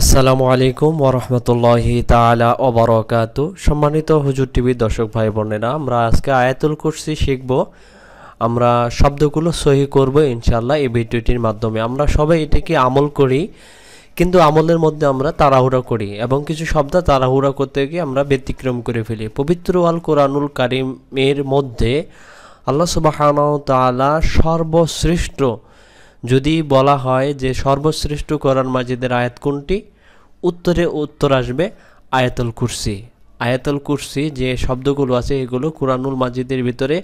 আসসালামু আলাইকুম ওরহমতুল্লাহি তালা ওবরকাত সম্মানিত হুজুর টিভির দর্শক ভাই বোনেরা আমরা আজকে আয়াতুল কুরসি শিখব আমরা শব্দগুলো সহি করব ইনশাল্লাহ এই ভিডিওটির মাধ্যমে আমরা সবাই এটাকে আমল করি কিন্তু আমলের মধ্যে আমরা তাড়াহুড়া করি এবং কিছু শব্দ তাড়াহুড়া করতে গিয়ে আমরা ব্যতিক্রম করে ফেলি পবিত্র আল কোরআনুল কারিমের মধ্যে আল্লাহ সুবাহান তালা সর্বশ্রেষ্ঠ যদি বলা হয় যে সর্বশ্রেষ্ঠ কোরআন মাজিদের আয়াত কোনটি উত্তরে উত্তর আসবে আয়াতুল কুরসি আয়াতুল কুরসি যে শব্দগুলো আছে এগুলো কোরআনুল মাজিদের ভিতরে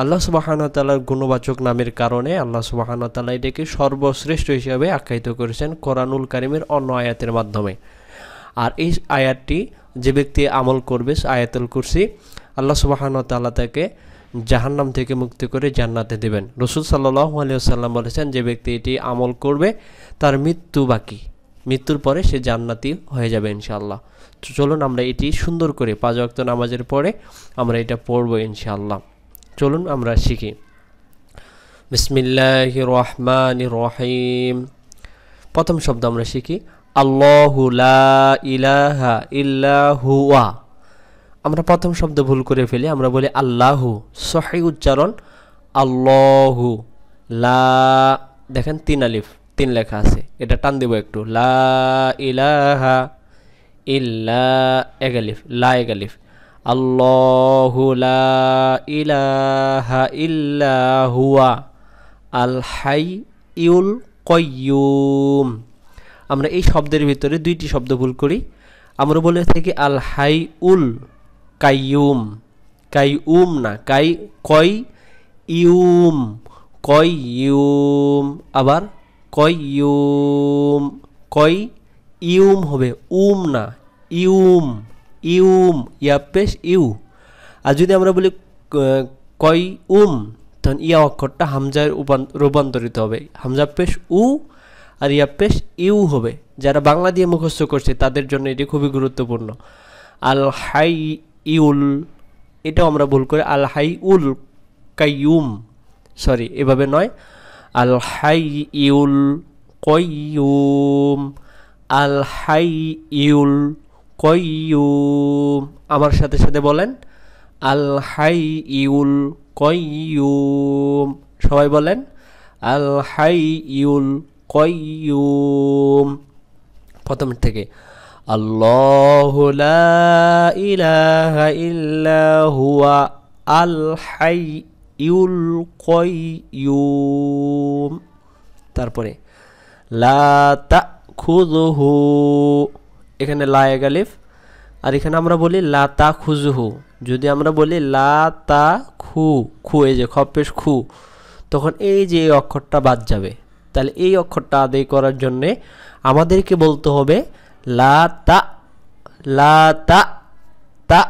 আল্লাহ সুবাহানতালার গুণবাচক নামের কারণে আল্লাহ সুবাহানতালা এটাকে সর্বশ্রেষ্ঠ হিসাবে আখ্যায়িত করেছেন কোরআনুল কারিমের অন্য আয়াতের মাধ্যমে আর এই আয়াতটি যে ব্যক্তি আমল করবে আয়াতুল কুরসি আল্লাহ সুবাহানতাল্লাহ তাকে জাহান্নাম থেকে মুক্তি করে জান্নাতে দেবেন রসুল সাল্লু আলিয়াল্লাম বলেছেন যে ব্যক্তি এটি আমল করবে তার মৃত্যু বাকি মৃত্যুর পরে সে জান্নাতি হয়ে যাবে ইনশাআল্লাহ তো চলুন আমরা এটি সুন্দর করে পাঁচ অক্ত নামাজের পরে আমরা এটা পড়ব ইনশাআল্লাহ চলুন আমরা শিখি বিসমিল্লাহ রহমান রহিম প্রথম শব্দ আমরা শিখি আল্লাহ ইলাহা ইল্লাহুয়া আমরা প্রথম শব্দ ভুল করে ফেলি আমরা বলি আল্লাহু সহি উচ্চারণ আল্লাহ লা দেখেন তিন আলিফ তিন লেখা আছে এটা টান দেব একটু লা ইলাহা ইল্লা এক আলিফ লা এক আলিফ আল্লাহু লা ইলাহা ইল্লা হুয়া আল হাই ইউল কয়ুম আমরা এই শব্দের ভিতরে দুইটি শব্দ ভুল করি আমরা বলে থাকি আল হাই উল কাইয়ুম কাইউম না কাই কই ইউম ইউম আবার ইউম কই ইউম হবে উম না ইউম ইউম ইয়া পেশ ইউ আর যদি আমরা বলি কই উম তখন ইয়া অক্ষরটা হামজায় রূপান্তরিত হবে হামজা পেশ উ আর ইয়া ইউ হবে যারা বাংলা দিয়ে মুখস্থ করছে তাদের জন্য এটি খুবই গুরুত্বপূর্ণ আল হাই ইউল এটাও আমরা ভুল করি আল হাই উল কাইয়ুম সরি এভাবে নয় আল হাই ইউল কইম আল হাই ইউল কইম আমার সাথে সাথে বলেন আল হাই ইউল কয়ুম সবাই বলেন আল হাই ইউল কয়ুম প্রথমের থেকে আল্লাহ ইলাহা ইল্লাহুয়া আল হাই ইউল কয়ুম তারপরে লা খুজুহু এখানে লায়ে গালিফ আর এখানে আমরা বলি লা তা খুজুহু যদি আমরা বলি লা তা খু খু এই যে খপেশ খু তখন এই যে এই অক্ষরটা বাদ যাবে তাহলে এই অক্ষরটা আদায় করার জন্যে আমাদেরকে বলতে হবে লা তা লা তা তা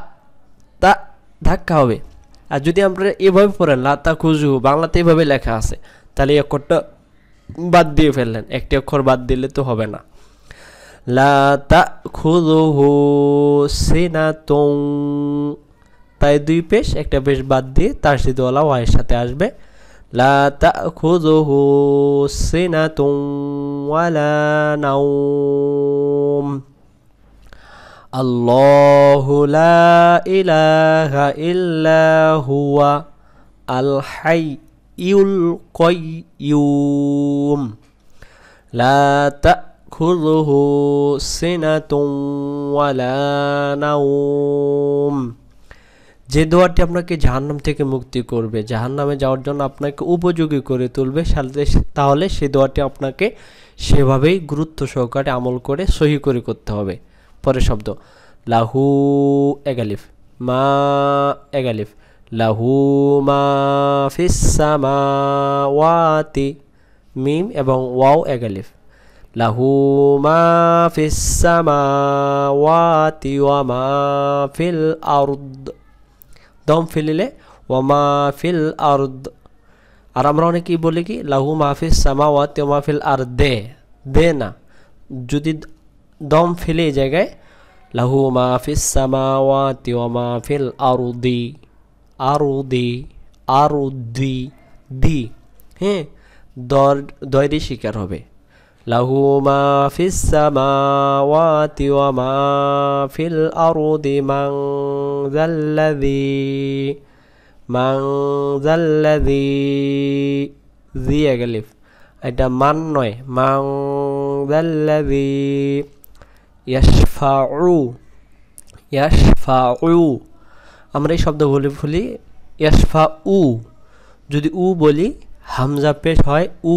তা ধাক্কা হবে আর যদি আমরা এভাবে পড়েন লা তা খুজু বাংলাতে এভাবে লেখা আছে তাহলে এই অক্ষরটা বাদ দিয়ে ফেললেন একটি অক্ষর বাদ দিলে তো হবে না লা তা লাতা খুজুহু সিনাতুং তাই দুই পেশ একটা পেশ বাদ দিয়ে তার সিদ্ধওয়ালা ওয়াইয়ের সাথে আসবে لا تأخذه سنة ولا نوم الله لا إله إلا هو الحي القيوم لا تأخذه سنة ولا نوم যে দোয়াটি আপনাকে জাহান্নাম থেকে মুক্তি করবে জাহান্নামে যাওয়ার জন্য আপনাকে উপযোগী করে তুলবে তাহলে সে দোয়াটি আপনাকে সেভাবেই গুরুত্ব সহকারে আমল করে সহি করে করতে হবে পরের শব্দ লাহু এগালিফ মা এগালিফ লাহু মা ওয়াতি মিম এবং ওয়াও এগালিফ লাহু মা ওয়াতি ওয়া মা ফিল আরদ দম ফেলিলে ওয়ামা ফিল আর্দ আর আমরা অনেকেই বলি কি লাহু মাহফিস সামাওয়াত মাহফিল আর দে দে না যদি দম ফেলে এই জায়গায় লাহু মাহফিস সামাওয়াত মাহফিল আরুদি আরুদি আরুদি দি হ্যাঁ দর দয়েরই শিকার হবে له ما في السماوات وما في الأرض من ذا الذي من ذا الذي ذي ألف এটা মান নয় মাং দাল্লাযী ইয়াশফাউ ইয়াশফাউ আমরা এই শব্দ বলে ভুলি ইয়াশফাউ যদি উ বলি হামজা পেশ হয় উ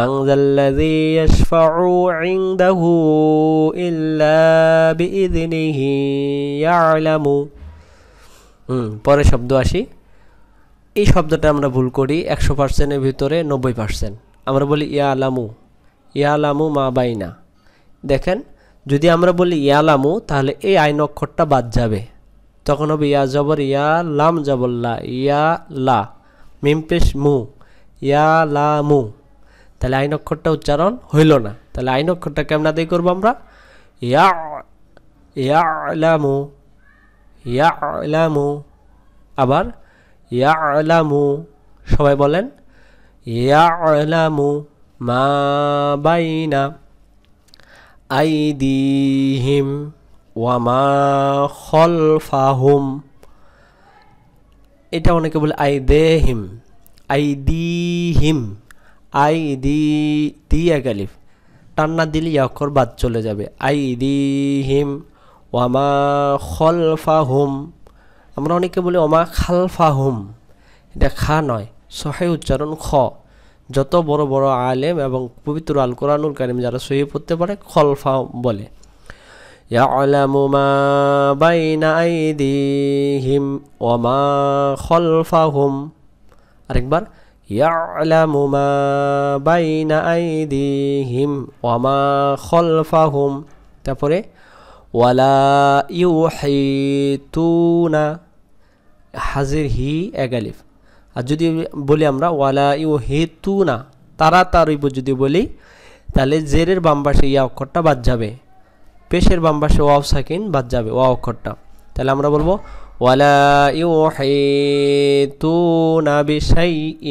من ذا الذي يشفع عنده إلا بإذنه يعلم পরে শব্দ আসি এই শব্দটা আমরা ভুল করি একশো পার্সেন্টের ভিতরে নব্বই পার্সেন্ট আমরা বলি ইয়ালামু ইয়ালামু মা বাইনা দেখেন যদি আমরা বলি ইয়ালামু তাহলে এই আইন অক্ষরটা বাদ যাবে তখন হবে ইয়া জবর ইয়া লাম জবল্লা ইয়া লা মিমপেশ মু ইয়া লা মু তাহলে আইন অক্ষরটা উচ্চারণ হইল না তাহলে আইন অক্ষরটা কেমনা আদায় করবো আমরা ইয়া ইয়ালামু ইয়ালামু আবার ইয়ালামু সবাই বলেন ইয়ালামু মা বাইনা আইদিহিম ওয়ামা খলফাহুম এটা অনেকে বলে আইদেহিম আইদিহিম আই দি দি এক এলিফ টান্না দিলে ইয়াকৰ বাদ চলে যাবে আই দি হিম ওমা খলফা হোম আমরা অনেকে বলি ওমা খালফা হোম এটা খা নয় সহে উচ্চারণ খ যত বড় বড় আলেম এবং পবিত্র আল কোরআনুল কারিম যারা সহি পড়তে পারে খলফা বলে ইয়ালামু মা বাইনা আইদিহিম ওমা খলফা হোম আরেকবার يعلم ما بين أيديهم وما خلفهم তারপরে ওয়ালা ইউহিতুনা হাজির হি এগালিফ আর যদি বলি আমরা ওয়ালা ইউহিতুনা তারা তার যদি বলি তাহলে জেরের বাম পাশে ইয়া অক্ষরটা বাদ যাবে পেশের বামবাসে ও ওয়াও সাকিন বাদ যাবে ওয়া অক্ষরটা তাহলে আমরা বলবো ولا يحيطون بشيء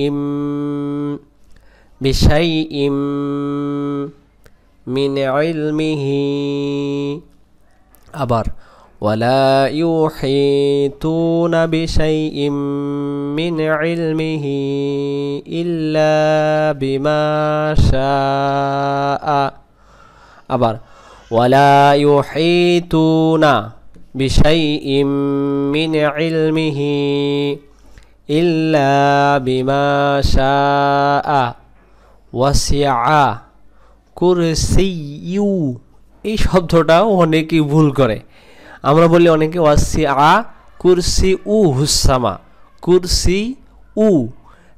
بشيء من علمه أبر ولا يحيطون بشيء من علمه إلا بما شاء أبر ولا يحيطون بشيء من علمه إلا بما شاء وسع কুরসিউ এই শব্দটাও অনেকেই ভুল করে আমরা বলি অনেকে ওয়াসি আ কুরসি উ হুসামা কুরসি উ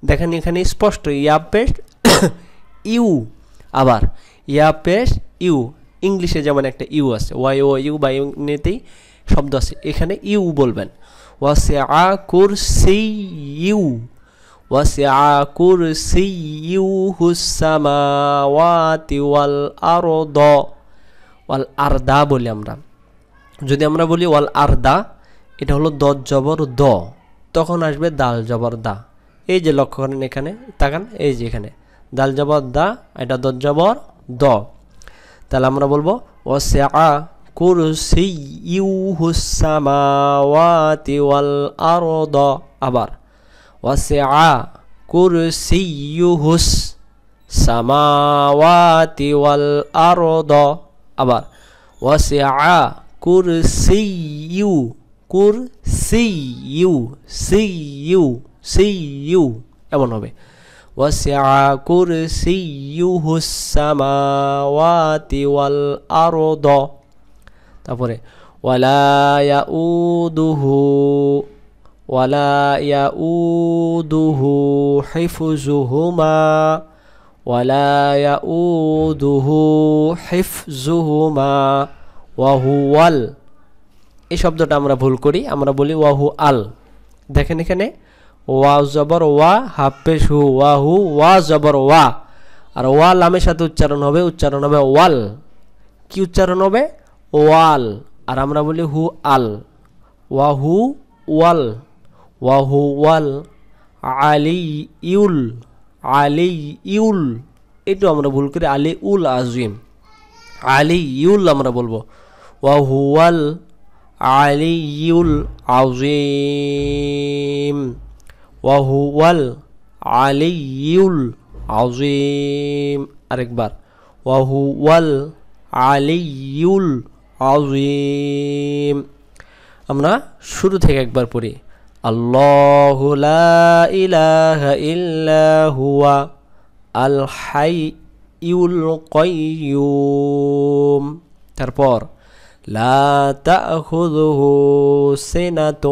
দেখেন এখানে স্পষ্ট ইয়া পেস্ট ইউ আবার ইয়া পেস্ট ইউ ইংলিশে যেমন একটা ইউ আছে ওয়াই ও ইউ বা ইউ নিতেই শব্দ আছে এখানে ইউ বলবেন ওয়াসে আ কুর সেই ইউ ওয়াসে আ কুর সেই ইউ হুসামাওয়াতি ওয়াল আর দ ওয়াল দা বলি আমরা যদি আমরা বলি ওয়াল আর দা এটা হলো দ জবর দ তখন আসবে দাল জবর দা এই যে লক্ষ্য করেন এখানে তাকান এই যে এখানে দাল জবর দা এটা দ জবর দ তাহলে আমরা বলবো ওয়াসে আ كرسيه السماوات والأرض أبر وسع كرسيه السماوات والأرض أبر وسع كرسي كرسي سي سي এমন نبي وسع كرسيه السماوات والأرض তারপরে ওয়ালায়া উদুহু ওয়ালায়া উদুহু হেফুজুহুমা ওয়ালায়া উদুহু হেফজুহুমা ওয়াহু ওয়াল এই শব্দটা আমরা ভুল করি আমরা বলি ওয়াহু আল দেখেন এখানে ওয়া জবর ওয়া হাফেজ হু ওয়াহু ওয়া জবর ওয়া আর ওয়া লামের সাথে উচ্চারণ হবে উচ্চারণ হবে ওয়াল কি উচ্চারণ হবে ওয়াল আর আমরা বলি হু আল ওয়াহু ওয়াল ওয়াহু ওয়াল আলী ইউল আলী ইউল এটা আমরা ভুল করে আলী উল আজিম আলী ইউল আমরা বলবো ওয়াহু ওয়াল আলিয়ুল আজিম ওয়াহু ওয়াল আলিয়ুল আজিম اکبر ওয়াহু ওয়াল আলিয়ুল عظيم امنا شروع থেকে একবার পড়ি الله لا اله الا هو الحي القيوم তারপর لا تاخذه سنه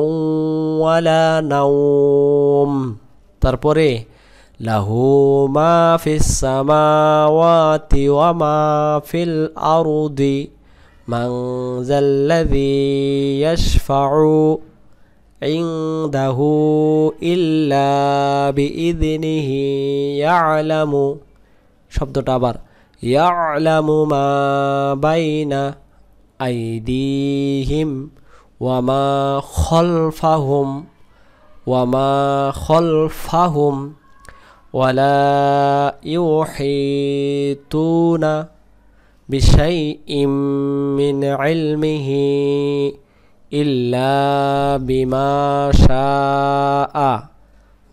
ولا نوم তারপরে له ما في السماوات وما في الارض من ذا الذي يشفع عنده إلا بإذنه يعلم শব্দটা تابر يعلم ما بين أيديهم وما خلفهم وما خلفهم ولا يحيطون بشيء من علمه إلا بما شاء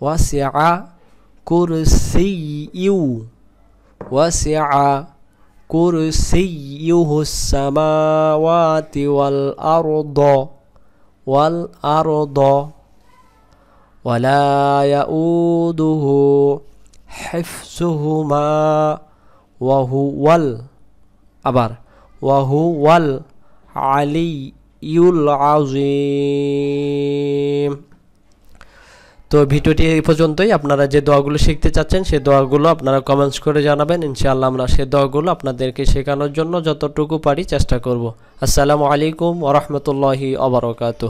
وسع كرسيه وسع كرسيه السماوات والأرض والأرض ولا يؤوده حفظهما وهو الأرض আবার ওয়াহু ওয়াল আলী ইউল তো ভিডিওটি এই পর্যন্তই আপনারা যে দোয়াগুলো শিখতে চাচ্ছেন সেই দোয়াগুলো আপনারা কমেন্টস করে জানাবেন ইনশাআল্লাহ আমরা সেই দোয়াগুলো আপনাদেরকে শেখানোর জন্য যতটুকু পারি চেষ্টা করব আসসালামু আলাইকুম ওরহমতুল্লাহি অবরকাত